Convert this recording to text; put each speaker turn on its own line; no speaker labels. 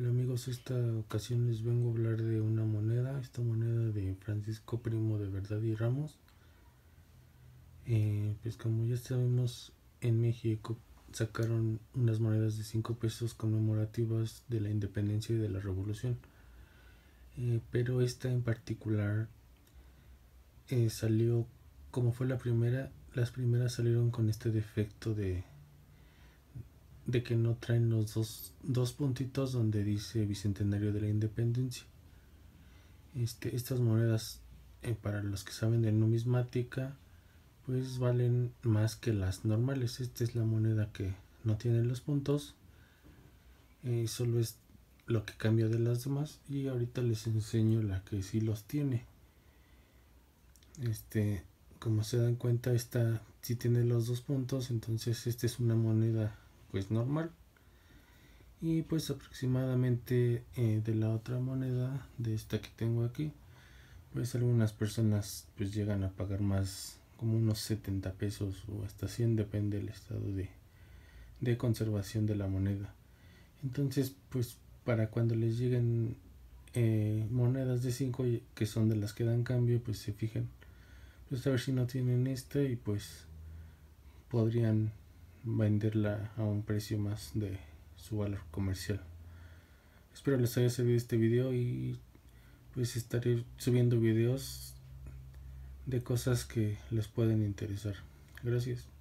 Hola amigos, esta ocasión
les vengo a hablar de una moneda, esta moneda de Francisco Primo de Verdad y Ramos. Eh, pues como ya sabemos, en México sacaron unas monedas de 5 pesos conmemorativas de la independencia y de la revolución. Eh, pero esta en particular eh, salió, como fue la primera, las primeras salieron con este defecto de de que no traen los dos, dos puntitos donde dice Bicentenario de la Independencia. Este, estas monedas, eh, para los que saben de numismática, pues valen más que las normales. Esta es la moneda que no tiene los puntos. Eh, solo es lo que cambia de las demás. Y ahorita les enseño la que sí los tiene. Este, como se dan cuenta, esta sí tiene los dos puntos. Entonces esta es una moneda pues normal y pues aproximadamente eh, de la otra moneda de esta que tengo aquí pues algunas personas pues llegan a pagar más como unos 70 pesos o hasta 100 depende del estado de, de conservación de la moneda entonces pues para cuando les lleguen eh, monedas de 5 que son de las que dan cambio pues se fijen pues a ver si no tienen esta y pues podrían venderla a un precio más de su valor comercial. Espero les haya servido este video y pues estaré subiendo videos de cosas
que les pueden interesar. Gracias.